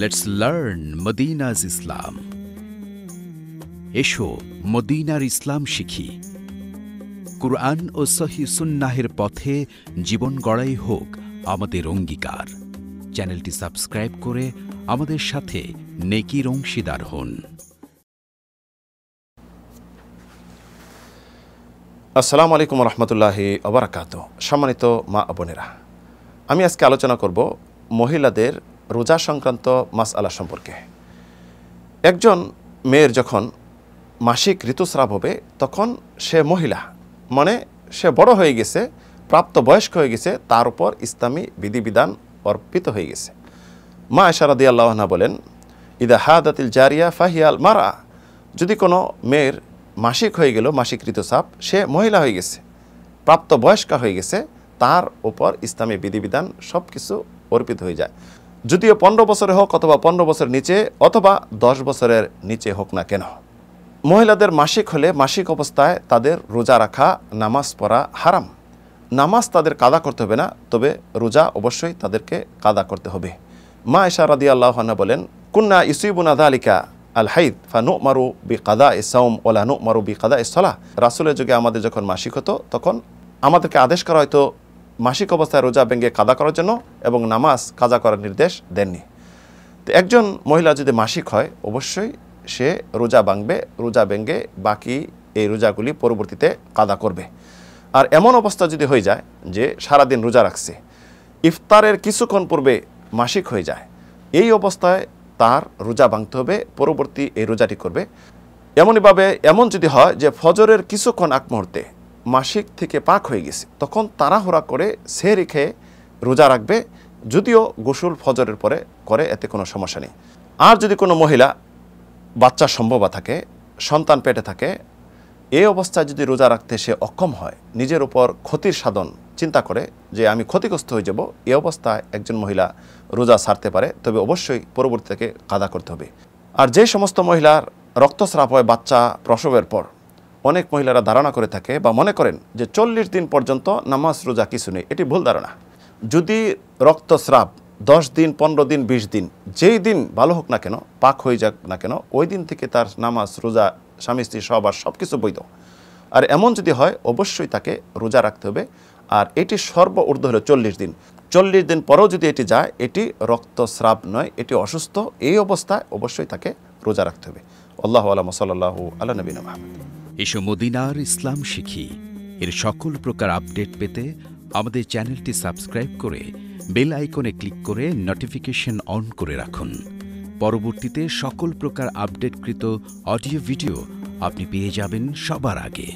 let's learn মদিনাজ ইসলাম এসো মদিনার ইসলাম শিখি কুরআন ও সহি সুন্নাহের পথে জীবন গড়াই হোক আমাদের অঙ্গীকার চ্যানেলটি সাবস্ক্রাইব করে আমাদের সাথে নেকির অংশীদার হন আসসালামু আলাইকুম রহমতুল্লাহি অবরাকাত সম্মানিত মা বোনেরা আমি আজকে আলোচনা করব মহিলাদের রোজা সংক্রান্ত মাস আলা সম্পর্কে একজন মেয়ের যখন মাসিক ঋতুস্রাব হবে তখন সে মহিলা মানে সে বড় হয়ে গেছে প্রাপ্ত বয়স্ক হয়ে গেছে তার উপর ইসলামী বিধিবিধান অর্পিত হয়ে গেছে মা এশারাদি আল্লাহনা বলেন ইদা হাদাতিল জারিয়া ফাহিয়াল মারা যদি কোনো মেয়ের মাসিক হয়ে গেল মাসিক ঋতুস্রাব সে মহিলা হয়ে গেছে প্রাপ্ত বয়স্কা হয়ে গেছে তার উপর ইসলামী বিধিবিধান সব কিছু অর্পিত হয়ে যায় যদিও পনেরো বছরে হোক অথবা পনেরো বছরের নিচে অথবা দশ বছরের নিচে হোক না কেন মহিলাদের মাসিক হলে মাসিক অবস্থায় তাদের রোজা রাখা নামাজ পড়া হারাম নামাজ তাদের কাদা করতে হবে না তবে রোজা অবশ্যই তাদেরকে কাদা করতে হবে মা এশা রাদি আল্লাহনা বলেন কুন্না ইসুইবুনা আলিকা আল হাইদ ফা নো মারু বি কাদা ইসাউম ওলা নো মারু বি কাদা ইসলা রাসুলের যুগে আমাদের যখন মাসিক হতো তখন আমাদেরকে আদেশ করা হয়তো মাসিক অবস্থায় রোজা ভেঙে কাদা করার জন্য এবং নামাজ কাজা করার নির্দেশ দেননি তো একজন মহিলা যদি মাসিক হয় অবশ্যই সে রোজা ভাঙবে রোজা ভেঙে বাকি এই রোজাগুলি পরবর্তীতে কাদা করবে আর এমন অবস্থা যদি হয়ে যায় যে সারাদিন রোজা রাখছে ইফতারের কিছুক্ষণ পূর্বে মাসিক হয়ে যায় এই অবস্থায় তার রোজা ভাঙতে হবে পরবর্তী এই রোজাটি করবে এমনইভাবে এমন যদি হয় যে ফজরের কিছুক্ষণ আগ মুহূর্তে মাসিক থেকে পাক হয়ে গেছে তখন তাড়াহুড়া করে সে রেখে রোজা রাখবে যদিও গোসল ফজরের পরে করে এতে কোনো সমস্যা নেই আর যদি কোনো মহিলা বাচ্চা সম্ভবা থাকে সন্তান পেটে থাকে এই অবস্থায় যদি রোজা রাখতে সে অক্ষম হয় নিজের উপর ক্ষতির সাধন চিন্তা করে যে আমি ক্ষতিগ্রস্ত হয়ে যাব এ অবস্থায় একজন মহিলা রোজা ছাড়তে পারে তবে অবশ্যই পরবর্তী কাদা করতে হবে আর যে সমস্ত মহিলার রক্তস্রাব হয় বাচ্চা প্রসবের পর অনেক মহিলারা ধারণা করে থাকে বা মনে করেন যে চল্লিশ দিন পর্যন্ত নামাজ রোজা কিছু নেই এটি ভুল ধারণা যদি রক্তস্রাব দশ দিন পনেরো দিন বিশ দিন যেই দিন ভালো হোক না কেন পাক হয়ে যাক না কেন ওই দিন থেকে তার নামাজ রোজা স্বামী স্ত্রী সবার সব কিছু বৈধ আর এমন যদি হয় অবশ্যই তাকে রোজা রাখতে হবে আর এটি সর্ব ঊর্ধ্ব হলো চল্লিশ দিন চল্লিশ দিন পরেও যদি এটি যায় এটি রক্তস্রাব নয় এটি অসুস্থ এই অবস্থায় অবশ্যই তাকে রোজা রাখতে হবে আল্লাহ আলম সাল্লাহ আল্লাহ নবীন মাহমুদ এসো মদিনার ইসলাম শিখি এর সকল প্রকার আপডেট পেতে আমাদের চ্যানেলটি সাবস্ক্রাইব করে বেল আইকনে ক্লিক করে নোটিফিকেশন অন করে রাখুন পরবর্তীতে সকল প্রকার আপডেটকৃত অডিও ভিডিও আপনি পেয়ে যাবেন সবার আগে